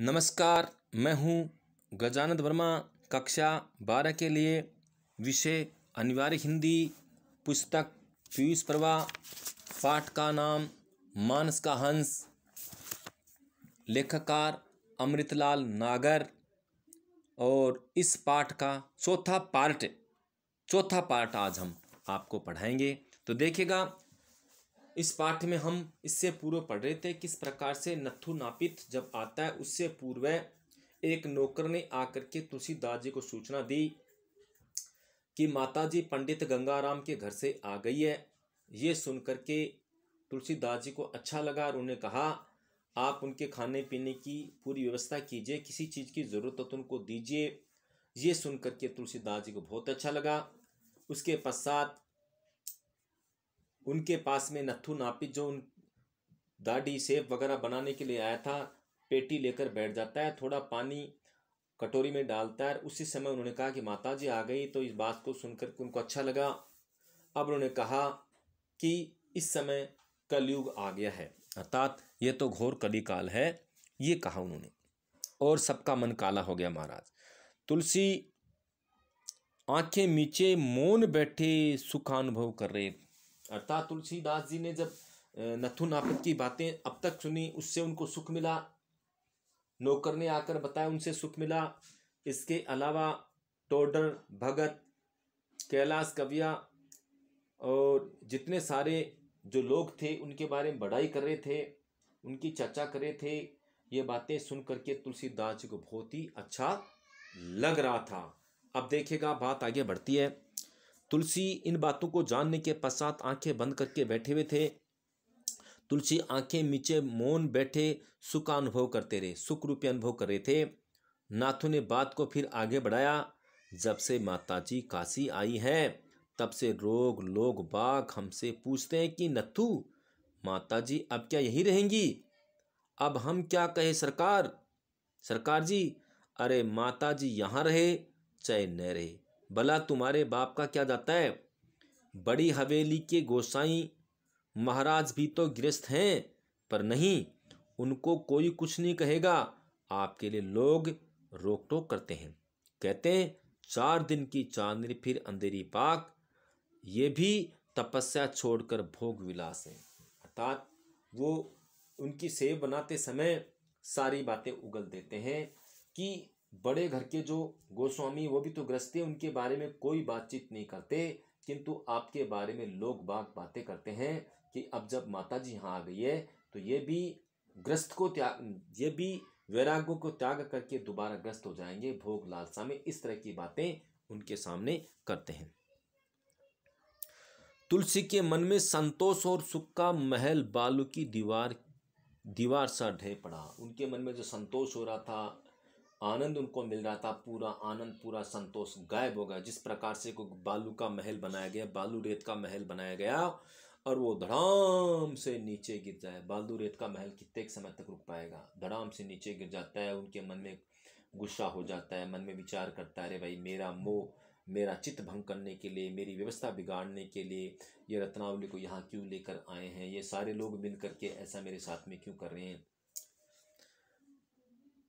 नमस्कार मैं हूँ गजानंद वर्मा कक्षा बारह के लिए विषय अनिवार्य हिंदी पुस्तक पीयूष प्रभा पाठ का नाम मानस का हंस लेखककार अमृतलाल नागर और इस पाठ का चौथा पार्ट चौथा पार्ट आज हम आपको पढ़ाएंगे तो देखिएगा इस पाठ में हम इससे पूर्व पढ़ रहे थे किस प्रकार से नथु नापित जब आता है उससे पूर्व एक नौकर ने आकर के तुलसीदास जी को सूचना दी कि माताजी पंडित गंगाराम के घर से आ गई है ये सुन करके तुलसीदास जी को अच्छा लगा और उन्हें कहा आप उनके खाने पीने की पूरी व्यवस्था कीजिए किसी चीज़ की ज़रूरत हो तो उनको दीजिए ये सुन करके तुलसीदास जी को बहुत अच्छा लगा उसके पश्चात उनके पास में नत्थु नापी जो उन दाढ़ी सेब वगैरह बनाने के लिए आया था पेटी लेकर बैठ जाता है थोड़ा पानी कटोरी में डालता है उसी समय उन्होंने कहा कि माता जी आ गई तो इस बात को सुनकर के उनको अच्छा लगा अब उन्होंने कहा कि इस समय कलयुग आ गया है अर्थात ये तो घोर कली काल है ये कहा उन्होंने और सबका मन काला हो गया महाराज तुलसी आंखें नीचे मौन बैठे सुखानुभव कर रहे अर्थात तुलसीदास जी ने जब नथुन आपत की बातें अब तक सुनी उससे उनको सुख मिला नौकर ने आकर बताया उनसे सुख मिला इसके अलावा टोडर भगत कैलाश कविया और जितने सारे जो लोग थे उनके बारे में बड़ाई कर रहे थे उनकी चर्चा कर रहे थे ये बातें सुन करके तुलसीदास जी को बहुत ही अच्छा लग रहा था अब देखिएगा बात आगे बढ़ती है तुलसी इन बातों को जानने के पश्चात आंखें बंद करके बैठे हुए थे तुलसी आंखें नीचे मौन बैठे सुख अनुभव करते रहे सुख रूपी अनुभव कर रहे थे नाथू ने बात को फिर आगे बढ़ाया जब से माताजी काशी आई हैं तब से रोग लोग बाघ हमसे पूछते हैं कि नथु माताजी अब क्या यही रहेंगी अब हम क्या कहे सरकार सरकार जी अरे माताजी यहाँ रहे चाहे न रहे भला तुम्हारे बाप का क्या जाता है बड़ी हवेली के गोसाई महाराज भी तो गृहस्थ हैं पर नहीं उनको कोई कुछ नहीं कहेगा आपके लिए लोग रोक टोक करते हैं कहते हैं चार दिन की चांदनी फिर अंधेरी पाक ये भी तपस्या छोड़कर भोग विलास है अर्थात वो उनकी सेव बनाते समय सारी बातें उगल देते हैं कि बड़े घर के जो गोस्वामी वो भी तो ग्रस्त हैं उनके बारे में कोई बातचीत नहीं करते किंतु आपके बारे में लोग बाग बातें करते हैं कि अब जब माता जी यहाँ आ गई है तो ये भी ग्रस्त को त्याग ये भी वैराग्यों को त्याग करके दोबारा ग्रस्त हो जाएंगे भोग लालसा में इस तरह की बातें उनके सामने करते हैं तुलसी के मन में संतोष और सुख का महल बालू की दीवार दीवार सा ढह पड़ा उनके मन में जो संतोष हो रहा था आनंद उनको मिल रहा था पूरा आनंद पूरा संतोष गायब हो गया जिस प्रकार से को बालू का महल बनाया गया बालू रेत का महल बनाया गया और वो धड़ाम से नीचे गिर जाए बालू रेत का महल कितने समय तक रुक पाएगा धड़ाम से नीचे गिर जाता है उनके मन में गुस्सा हो जाता है मन में विचार करता है अरे भाई मेरा मोह मेरा चित्त भंग करने के लिए मेरी व्यवस्था बिगाड़ने के लिए ये रत्नावली को यहाँ क्यों लेकर आए हैं ये सारे लोग मिल करके ऐसा मेरे साथ में क्यों कर रहे हैं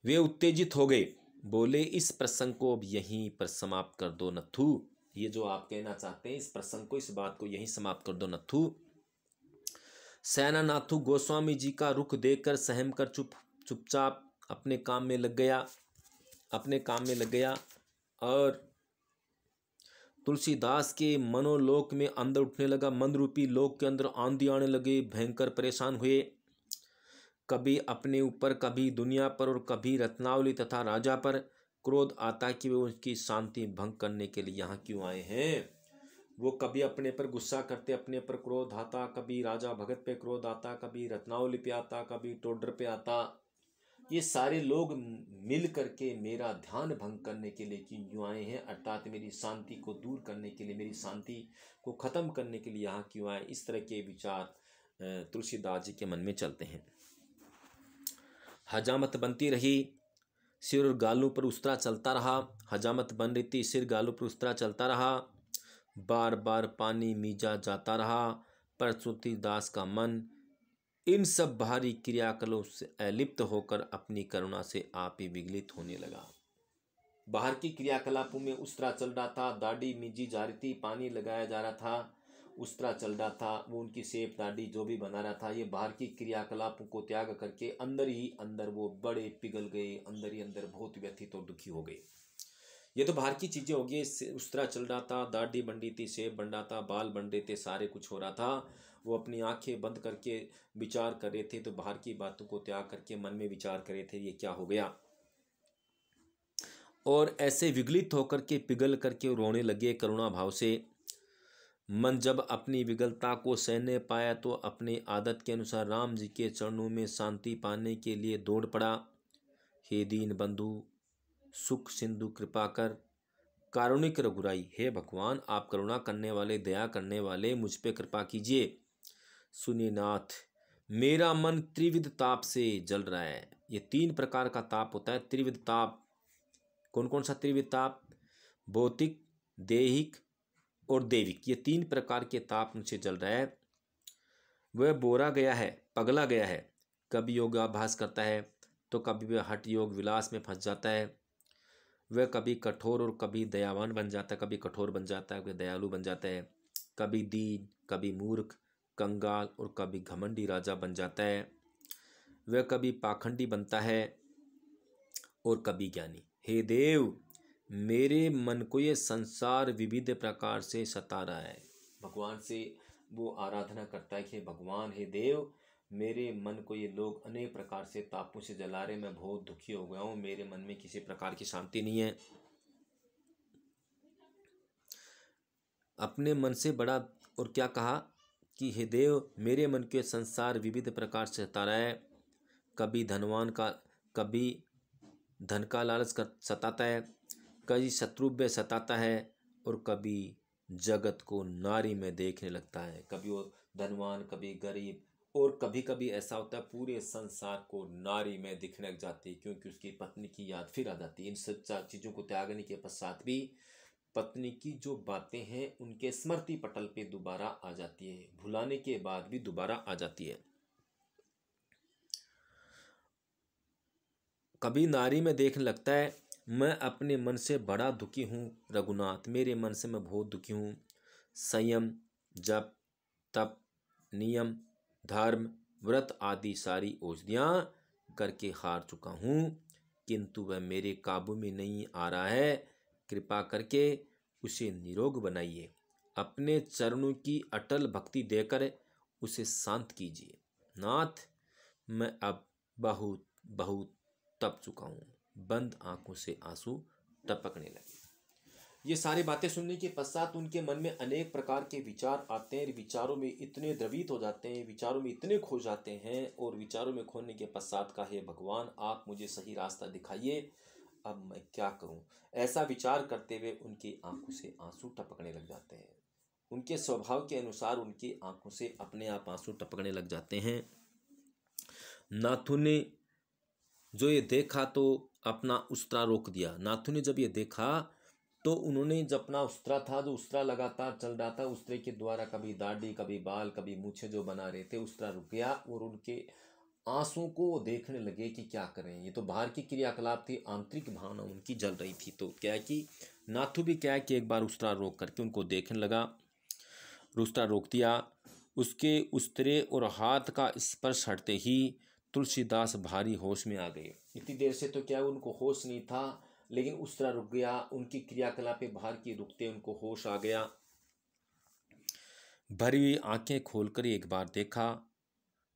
वे उत्तेजित हो गए बोले इस प्रसंग को अब यहीं पर समाप्त कर दो नथु ये जो आप कहना चाहते हैं इस प्रसंग को इस बात को यहीं समाप्त कर दो नथु सेनानाथु गोस्वामी जी का रुख देखकर सहम कर चुप चुपचाप अपने काम में लग गया अपने काम में लग गया और तुलसीदास के मनोलोक में अंदर उठने लगा मन रूपी लोक के अंदर आंधी आने लगे भयंकर परेशान हुए कभी अपने ऊपर कभी दुनिया पर और कभी रत्नावली तथा राजा पर क्रोध आता कि वे उनकी शांति भंग करने के लिए यहाँ क्यों आए हैं वो कभी अपने पर गुस्सा करते अपने पर क्रोध आता कभी राजा भगत पे क्रोध आता कभी रत्नावली पे आता कभी टोडर पे आता ये सारे लोग मिल करके मेरा ध्यान भंग करने के लिए क्यों आए हैं अर्थात मेरी शांति को दूर करने के लिए मेरी शांति को ख़त्म करने के लिए यहाँ क्यों आए इस तरह के विचार तुलसीदास जी के मन में चलते हैं हजामत बनती रही सिर और गालों पर उस्तरा चलता रहा हजामत बन रही थी सिर गालों पर उस्तरा चलता रहा बार बार पानी मीजा जाता रहा पर दास का मन इन सब भारी क्रियाकलों से अलिप्त होकर अपनी करुणा से आप ही विगलित होने लगा बाहर की क्रियाकलापों में उस्तरा चल रहा था दाढ़ी मीजी जा रही थी पानी लगाया जा रहा था तरह चल रहा था वो उनकी सेप दाढ़ी जो भी बना रहा था ये बाहर की क्रियाकलापों को त्याग करके अंदर ही अंदर वो बड़े पिघल गए अंदर ही अंदर बहुत व्यथित और दुखी हो गए ये तो बाहर की चीज़ें हो गई उस तरह चल रहा था दाढ़ी बन रही थी सेब बन रहा था बाल बन रहे थे सारे कुछ हो रहा था वो अपनी आंखें बंद करके विचार कर रहे थे तो बाहर की बातों को त्याग करके मन में विचार कर रहे थे ये क्या हो गया और ऐसे विगलित होकर के पिघल करके रोने लगे करुणा भाव से मन जब अपनी विगलता को सहने पाया तो अपनी आदत के अनुसार राम जी के चरणों में शांति पाने के लिए दौड़ पड़ा हे दीन बंधु सुख सिंधु कृपा कर कारुणिक रघुराई हे भगवान आप करुणा करने वाले दया करने वाले मुझ पर कृपा कीजिए सुनिए नाथ मेरा मन त्रिविध ताप से जल रहा है ये तीन प्रकार का ताप होता है त्रिविध ताप कौन कौन सा त्रिविध ताप भौतिक देहिक और देविक ये तीन प्रकार के ताप मुझे जल रहा है वह बोरा गया है पगला गया है कभी योगाभ्यास करता है तो कभी वह हट योग विलास में फंस जाता है वह कभी कठोर और कभी दयावान बन जाता है कभी कठोर बन जाता है कभी दयालु बन जाता है कभी दीन कभी मूर्ख कंगाल और कभी घमंडी राजा बन जाता है वह कभी पाखंडी बनता है और कभी ज्ञानी हे देव मेरे मन को ये संसार विविध प्रकार से सता रहा है भगवान से वो आराधना करता है कि भगवान हे देव मेरे मन को ये लोग अनेक प्रकार से तापों से जला रहे मैं बहुत दुखी हो गया हूँ मेरे मन में किसी प्रकार की शांति नहीं है अपने मन से बड़ा और क्या कहा कि हे देव मेरे मन के संसार विविध प्रकार से सता रहा है कभी धनवान का कभी धन का लालच कर सताता है कभी शत्रु में सताता है और कभी जगत को नारी में देखने लगता है कभी वो धनवान कभी गरीब और कभी कभी ऐसा होता है पूरे संसार को नारी में दिखने लग जाती है क्योंकि उसकी पत्नी की याद फिर आ जाती है इन सब चीज़ों को त्यागने के पश्चात भी पत्नी की जो बातें हैं उनके स्मृति पटल पे दोबारा आ जाती है भुलाने के बाद भी दोबारा आ जाती है कभी नारी में देखने लगता है मैं अपने मन से बड़ा दुखी हूँ रघुनाथ मेरे मन से मैं बहुत दुखी हूँ संयम जप तप नियम धर्म व्रत आदि सारी औषधियाँ करके हार चुका हूँ किंतु वह मेरे काबू में नहीं आ रहा है कृपा करके उसे निरोग बनाइए अपने चरणों की अटल भक्ति देकर उसे शांत कीजिए नाथ मैं अब बहुत बहुत तप चुका हूँ बंद आंखों से आंसू टपकने लगे ये सारी बातें सुनने के पश्चात उनके मन में अनेक प्रकार के विचार आते हैं विचारों में इतने द्रवित हो जाते हैं विचारों में इतने खो जाते हैं और विचारों में खोने के पश्चात का हे भगवान आप मुझे सही रास्ता दिखाइए अब मैं क्या करूं ऐसा विचार करते हुए उनकी आंखों से आंसू टपकने लग जाते हैं उनके स्वभाव के अनुसार उनकी आंखों से अपने आप आंसू टपकने लग जाते हैं नाथुने जो ये देखा तो अपना उस्तरा रोक दिया नाथू ने जब ये देखा तो उन्होंने जब अपना उस्तरा था जो उस्तरा लगातार चल रहा था उस्तरे के द्वारा कभी दाढ़ी कभी बाल कभी मूछे जो बना रहे थे उस्तरा रुक गया और उनके आंसू को देखने लगे कि क्या करें ये तो बाहर की क्रियाकलाप थी आंतरिक भावना उनकी जल रही थी तो क्या है कि नाथू भी क्या है कि एक बार उस्तरा रोक करके उनको देखने लगा उस्तरा रोक दिया उसके उस्तरे और हाथ का स्पर्श हटते ही तुलसीदास भारी होश में आ गए इतनी देर से तो क्या उनको होश नहीं था लेकिन उस तरह रुक गया उनकी क्रियाकलापे बाहर की रुकते उनको होश आ गया भरी हुई आंखें खोलकर एक बार देखा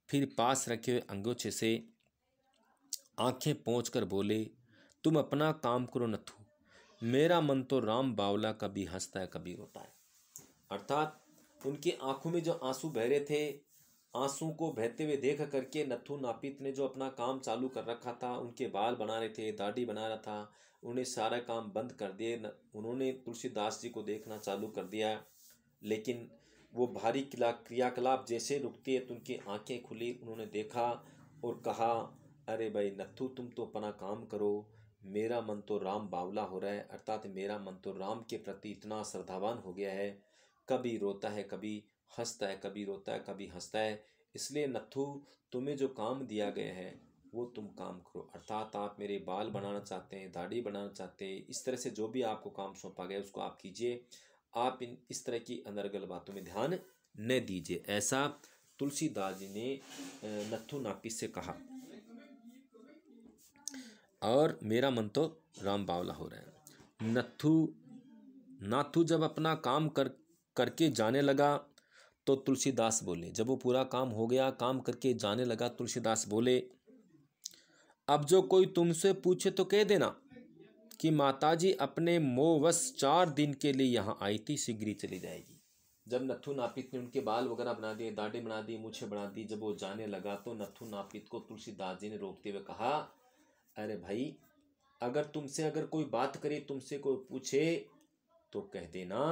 फिर पास रखे हुए अंगोछे से आंखें पहुँच कर बोले तुम अपना काम करो नथु मेरा मन तो राम बावला कभी हंसता है कभी रोता है अर्थात उनकी आंखों में जो आंसू बह रहे थे आंसू को बहते हुए देख करके नथु नापित ने जो अपना काम चालू कर रखा था उनके बाल बना रहे थे दाढ़ी बना रहा था उन्हें सारा काम बंद कर दिए उन्होंने तुलसीदास जी को देखना चालू कर दिया लेकिन वो भारी किला क्रियाकलाप जैसे रुकती है तो उनकी आंखें खुली उन्होंने देखा और कहा अरे भाई नथु तुम तो अपना काम करो मेरा मन तो राम बावला हो रहा है अर्थात मेरा मन तो राम के प्रति इतना श्रद्धावान हो गया है कभी रोता है कभी हंसता है कभी रोता है कभी हंसता है इसलिए नथु तुम्हें जो काम दिया गया है वो तुम काम करो अर्थात आप मेरे बाल बनाना चाहते हैं दाढ़ी बनाना चाहते हैं इस तरह से जो भी आपको काम सौंपा गया उसको आप कीजिए आप इन इस तरह की अनर्गल बातों में ध्यान न दीजिए ऐसा तुलसीदास जी ने नथु नापिस से कहा और मेरा मन तो राम बावला हो रहा है नथु नाथु जब अपना काम कर करके जाने लगा तो तुलसीदास बोले जब वो पूरा काम हो गया काम करके जाने लगा तुलसीदास बोले अब जो कोई तुमसे पूछे तो कह देना कि माताजी अपने मोहवश चार दिन के लिए यहाँ आई थी शीघ्र चली जाएगी जब नथु नापित ने उनके बाल वगैरह बना दिए दाढ़े बना दी मुछे बना दी जब वो जाने लगा तो नथु नापित को तुलसीदास जी ने रोकते हुए कहा अरे भाई अगर तुमसे अगर कोई बात करे तुमसे कोई पूछे तो कह देना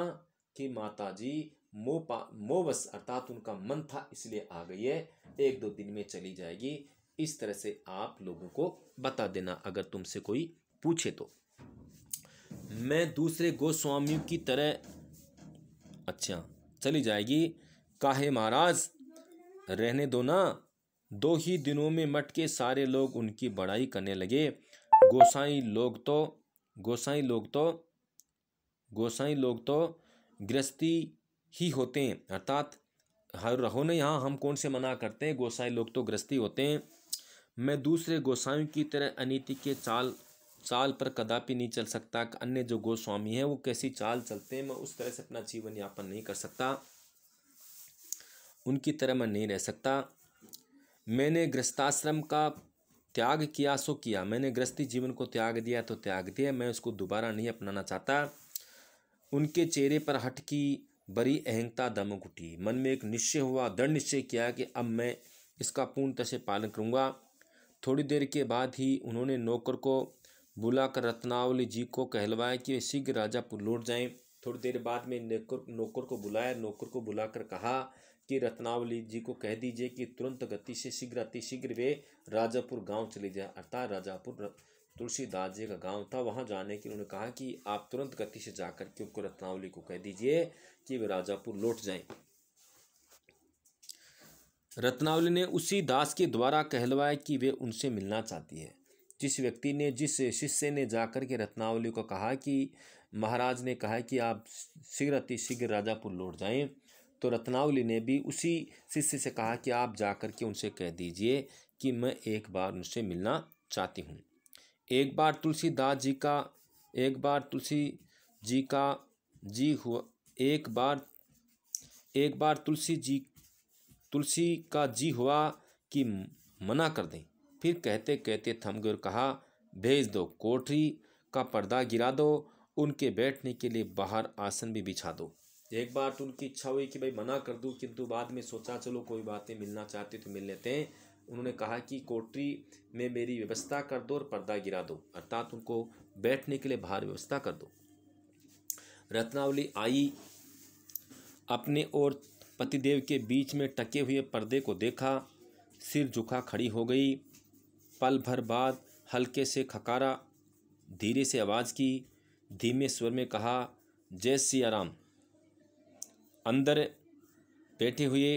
कि माताजी मोपा मोवस अर्थात उनका मन था इसलिए आ गई है एक दो दिन में चली जाएगी इस तरह से आप लोगों को बता देना अगर तुमसे कोई पूछे तो मैं दूसरे गोस्वामियों की तरह अच्छा चली जाएगी काहे महाराज रहने दो ना दो ही दिनों में मटके के सारे लोग उनकी बड़ाई करने लगे गोसाई लोग तो गोसाई लोग तो गोसाई लोग तो गृहस्थी ही होते हैं अर्थात हर रहो ने यहाँ हम कौन से मना करते हैं गोसाई लोग तो ग्रस्ती होते हैं मैं दूसरे गोसाइयों की तरह अनिति के चाल चाल पर कदापि नहीं चल सकता अन्य जो गोस्वामी हैं वो कैसी चाल चलते हैं मैं उस तरह से अपना जीवन यापन नहीं कर सकता उनकी तरह मैं नहीं रह सकता मैंने ग्रस्ताश्रम का त्याग किया सो किया मैंने गृहस्थी जीवन को त्याग दिया तो त्याग दिया मैं उसको दोबारा नहीं अपनाना चाहता उनके चेहरे पर हट की बड़ी अहंता दम उठी मन में एक निश्चय हुआ दृढ़ निश्चय किया कि अब मैं इसका पूर्णतः से पालन करूँगा थोड़ी देर के बाद ही उन्होंने नौकर को बुलाकर रत्नावली जी को कहलवाया कि शीघ्र राजापुर लौट जाएं थोड़ी देर बाद में नौकर नौकर को बुलाया नौकर को बुलाकर कहा कि रत्नावली जी को कह दीजिए कि तुरंत गति से शीघ्र अतिशीघ्र वे राजापुर गांव चले जाए अर्थात राजापुर तुलसीदास जी का गांव था वहां जाने के उन्होंने कहा कि आप तुरंत गति से जाकर के उनको रत्नावली को कह दीजिए कि वे राजापुर लौट जाएं रत्नावली ने उसी दास के द्वारा कहलवाया कि वे उनसे मिलना चाहती है जिस व्यक्ति ने जिस शिष्य ने जाकर के रत्नावली को कहा कि महाराज ने कहा कि आप शीघ्र अतिशीघ्र राजापुर लौट जाएं तो रत्नावली ने भी उसी शिष्य से कहा कि आप जाकर के उनसे कह दीजिए कि मैं एक बार उनसे मिलना चाहती हूँ एक बार तुलसीदास जी का एक बार तुलसी जी का जी हुआ एक बार एक बार तुलसी जी तुलसी का जी हुआ कि मना कर दें फिर कहते कहते थम गए और कहा भेज दो कोठरी का पर्दा गिरा दो उनके बैठने के लिए बाहर आसन भी बिछा दो एक बार तो उनकी इच्छा हुई कि भाई मना कर दूँ किंतु बाद में सोचा चलो कोई बात नहीं मिलना चाहते तो मिल लेते हैं उन्होंने कहा कि कोटरी में मेरी व्यवस्था कर दो और पर्दा गिरा दो अर्थात उनको बैठने के लिए बाहर व्यवस्था कर दो रत्नावली आई अपने और पतिदेव के बीच में टके हुए पर्दे को देखा सिर झुका खड़ी हो गई पल भर बाद हल्के से खकारा धीरे से आवाज़ की धीमे स्वर में कहा जय सियाराम अंदर बैठे हुए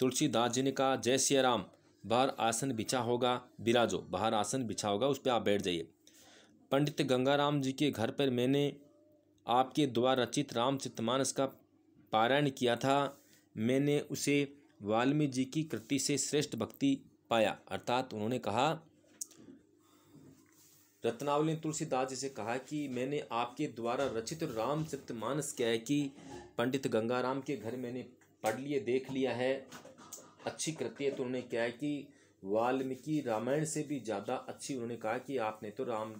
तुलसीदास जी ने कहा जय सिया राम बाहर आसन बिछा होगा बिराजो बाहर आसन बिछा होगा उस पर आप बैठ जाइए पंडित गंगाराम जी के घर पर मैंने आपके द्वारा रचित रामचरितमानस का पारायण किया था मैंने उसे वाल्मीकि जी की कृति से श्रेष्ठ भक्ति पाया अर्थात उन्होंने कहा रत्नावली ने तुलसीदास जी से कहा कि मैंने आपके द्वारा रचित रामचरितमानस क्या है कि पंडित गंगाराम के घर मैंने पढ़ लिए देख लिया है अच्छी है तो उन्होंने क्या है कि वाल्मीकि रामायण से भी ज़्यादा अच्छी उन्होंने कहा कि आपने तो राम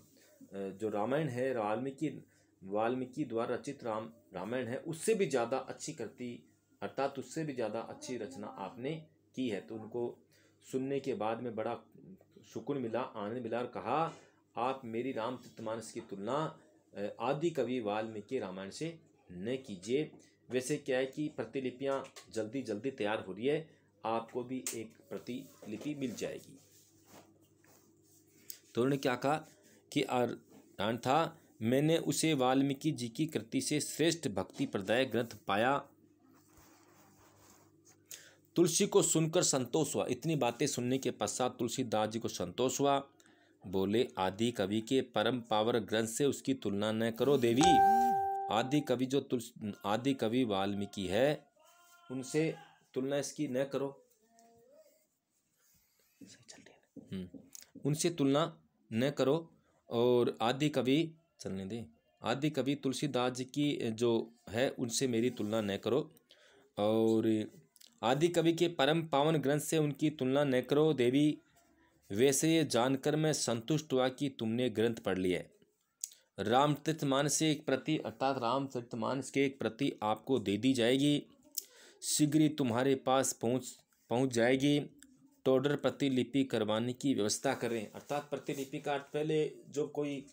जो रामायण है वाल्मीकि वाल्मीकि द्वारा रचित राम रामायण है उससे भी ज़्यादा अच्छी कृति अर्थात उससे भी ज़्यादा अच्छी रचना आपने की है तो उनको सुनने के बाद में बड़ा सुकून मिला आनंद मिला और कहा आप मेरी रामचरितमानस की तुलना आदि कवि वाल्मीकि रामायण से न कीजिए वैसे क्या है कि प्रतिलिपियाँ जल्दी जल्दी तैयार हो रही है आपको भी एक प्रतिलिपि मिल जाएगी तो उन्होंने क्या कहा कि आन था मैंने उसे वाल्मीकि जी की कृति से श्रेष्ठ भक्ति प्रदाय ग्रंथ पाया तुलसी को सुनकर संतोष हुआ इतनी बातें सुनने के पश्चात तुलसीदास जी को संतोष हुआ बोले आदि कवि के परम पावर ग्रंथ से उसकी तुलना न करो देवी आदि कवि जो तुल आदि कवि वाल्मीकि है उनसे तुलना इसकी न करो हम्म। हम्म। उनसे तुलना न करो और आदि कवि चलने दे आदि कवि तुलसीदास जी की जो है उनसे मेरी तुलना न करो और आदि कवि के परम पावन ग्रंथ से उनकी तुलना न करो देवी वैसे ये जानकर मैं संतुष्ट हुआ कि तुमने ग्रंथ पढ़ लिया है राम तीर्थ मानस से एक प्रति अर्थात राम तीर्थ मानस के एक प्रति आपको दे दी जाएगी शीघ्र ही तुम्हारे पास पहुंच पहुंच जाएगी टोडर प्रतिलिपि करवाने की व्यवस्था करें अर्थात प्रतिलिपि का अर्थ पहले जो कोई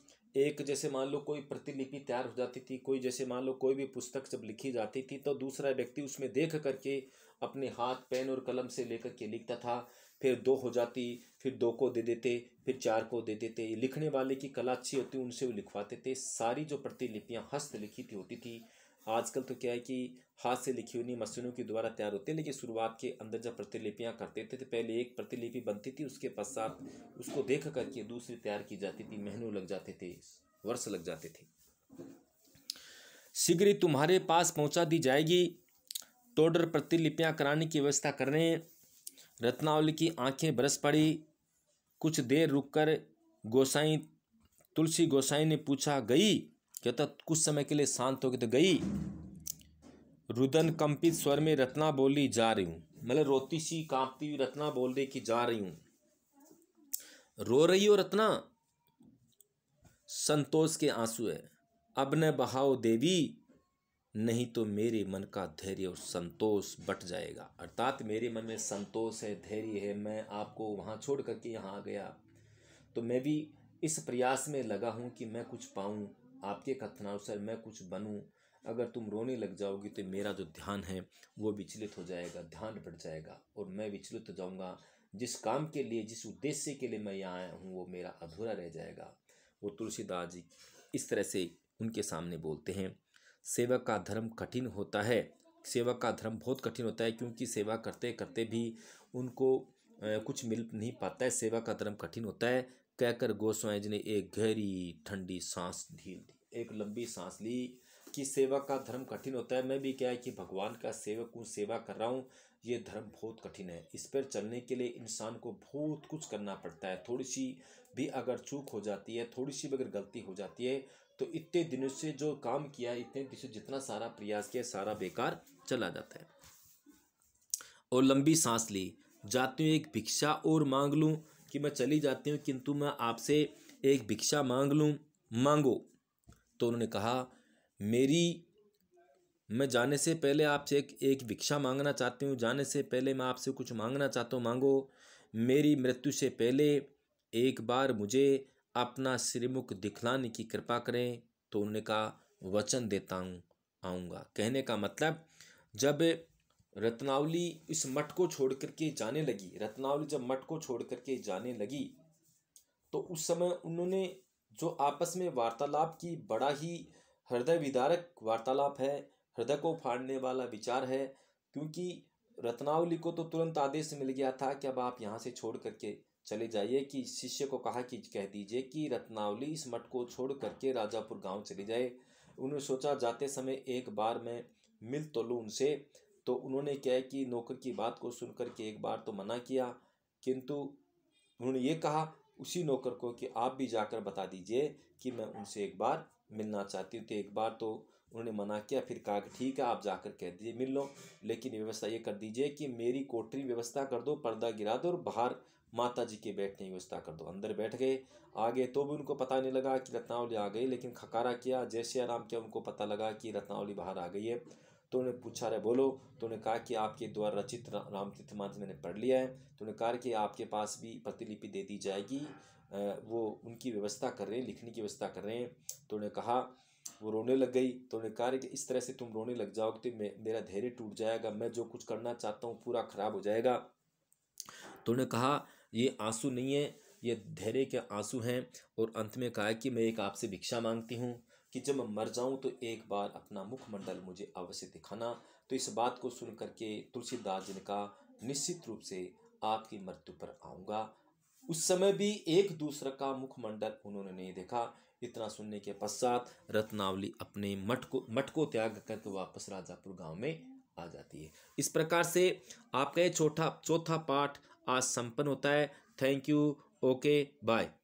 एक जैसे मान लो कोई प्रतिलिपि तैयार हो जाती थी कोई जैसे मान लो कोई भी पुस्तक जब लिखी जाती थी तो दूसरा व्यक्ति उसमें देख करके अपने हाथ पेन और कलम से लेकर के लिखता था फिर दो हो जाती फिर दो को दे देते फिर चार को दे देते लिखने वाले की कला अच्छी होती उनसे वो लिखवाते थे सारी जो प्रतिलिपियाँ हस्त थी होती थी आजकल तो क्या है कि हाथ से लिखी हुई मशीनों के द्वारा तैयार होते लेकिन शुरुआत के अंदर जब प्रतिलिपियाँ करते थे तो पहले एक प्रतिलिपि बनती थी उसके पश्चात उसको देख करके दूसरी तैयार की जाती थी महीनों लग जाते थे वर्ष लग जाते थे शीघ्र तुम्हारे पास पहुंचा दी जाएगी टोडर तो प्रतिलिपियाँ कराने की व्यवस्था करने रत्नावली की आंखें बरस पड़ी कुछ देर रुककर गोसाई तुलसी गोसाई ने पूछा गई कहता कुछ समय के लिए शांत हो गई तो गई रुदन कंपित स्वर में रत्ना बोली जा रही हूँ मतलब रोती सी कांपती हुई रत्ना बोल रही कि जा रही हूँ रो रही हो रत्ना संतोष के आंसू है अब न बहाओ देवी नहीं तो मेरे मन का धैर्य और संतोष बट जाएगा अर्थात मेरे मन में संतोष है धैर्य है मैं आपको वहाँ छोड़ करके यहाँ आ गया तो मैं भी इस प्रयास में लगा हूँ कि मैं कुछ पाऊँ आपके कथनानुसार मैं कुछ बनूँ अगर तुम रोने लग जाओगी तो मेरा जो ध्यान है वो विचलित हो जाएगा ध्यान बट जाएगा और मैं विचलित हो जाऊँगा जिस काम के लिए जिस उद्देश्य के लिए मैं यहाँ आया हूँ वो मेरा अधूरा रह जाएगा वो तुलसीदास जी इस तरह से उनके सामने बोलते हैं सेवक का धर्म कठिन होता है सेवक का धर्म बहुत कठिन होता है क्योंकि सेवा करते करते भी उनको कुछ मिल नहीं पाता है सेवा का धर्म कठिन होता है कहकर गोस्वामी जी ने एक गहरी ठंडी सांस ढील दी एक लंबी सांस ली कि सेवा का धर्म कठिन होता है मैं भी क्या है कि भगवान का सेवक हूँ सेवा कर रहा हूँ ये धर्म बहुत कठिन है इस पर चलने के लिए इंसान को बहुत कुछ करना पड़ता है थोड़ी सी भी अगर चूक हो जाती है थोड़ी सी भी अगर गलती हो जाती है तो इतने दिनों से जो काम किया इतने दिनों से जितना सारा प्रयास किया सारा बेकार चला जाता है और लंबी सांस ली जाती हूँ एक भिक्षा और मांग लूँ कि मैं चली जाती हूँ किंतु मैं आपसे एक भिक्षा मांग लूँ मांगो तो उन्होंने कहा मेरी मैं जाने से पहले आपसे एक एक भिक्षा मांगना चाहती हूँ जाने से पहले मैं आपसे कुछ मांगना चाहता हूँ मांगो मेरी मृत्यु से पहले एक बार मुझे अपना श्रीमुख दिखलाने की कृपा करें तो उन्होंने कहा वचन देता हूँ आऊँगा कहने का मतलब जब रत्नावली इस मठ को छोड़ करके जाने लगी रत्नावली जब मठ को छोड़ करके जाने लगी तो उस समय उन्होंने जो आपस में वार्तालाप की बड़ा ही हृदय विदारक वार्तालाप है हृदय को फाड़ने वाला विचार है क्योंकि रत्नावली को तो तुरंत आदेश मिल गया था कि अब आप यहाँ से छोड़ करके चले जाइए कि शिष्य को कहा कि कह दीजिए कि रत्नावली इस मठ को छोड़ करके राजापुर गांव चले जाए उन्होंने सोचा जाते समय एक बार मैं मिल तो लूँ उनसे तो उन्होंने क्या है कि नौकर की बात को सुन करके एक बार तो मना किया किंतु उन्होंने ये कहा उसी नौकर को कि आप भी जाकर बता दीजिए कि मैं उनसे एक बार मिलना चाहती हूँ तो एक बार तो उन्होंने मना किया फिर कहा कि ठीक है आप जाकर कह दीजिए मिल लो लेकिन व्यवस्था ये कर दीजिए कि मेरी कोठरी व्यवस्था कर दो पर्दा गिरा दो और बाहर माता जी के बैठने की व्यवस्था कर दो अंदर बैठ गए आगे तो भी उनको पता नहीं लगा कि रत्नावली आ गई लेकिन खकारा किया जैसे आराम किया उनको पता लगा कि रत्नावली बाहर आ गई है तो उन्हें पूछा रहे बोलो तो उन्हें कहा कि आपके द्वारा रचित रामतीर्थ मानस मैंने पढ़ लिया है तो उन्हें कहा कि आपके पास भी प्रतिलिपि दे दी जाएगी वो उनकी व्यवस्था कर रहे हैं लिखने की व्यवस्था कर रहे हैं तो उन्हें कहा वो रोने लग गई तो उन्हें कहा कि इस तरह से तुम रोने लग जाओगे तो मे, मेरा धैर्य टूट जाएगा मैं जो कुछ करना चाहता हूँ पूरा खराब हो जाएगा तो उन्हें कहा ये आंसू नहीं है ये धैर्य के आंसू हैं और अंत में कहा कि मैं एक आपसे भिक्षा मांगती हूँ कि जब मैं मर जाऊँ तो एक बार अपना मुखमंडल मुझे अवश्य दिखाना तो इस बात को सुन करके तुलसीदास जी ने कहा निश्चित रूप से आपकी मृत्यु पर आऊँगा उस समय भी एक दूसरे का मुखमंडल उन्होंने नहीं देखा इतना सुनने के पश्चात रत्नावली अपने मठ को मठ को त्याग करके वापस राजापुर गांव में आ जाती है इस प्रकार से आपका ये चौथा चौथा पाठ आज संपन्न होता है थैंक यू ओके बाय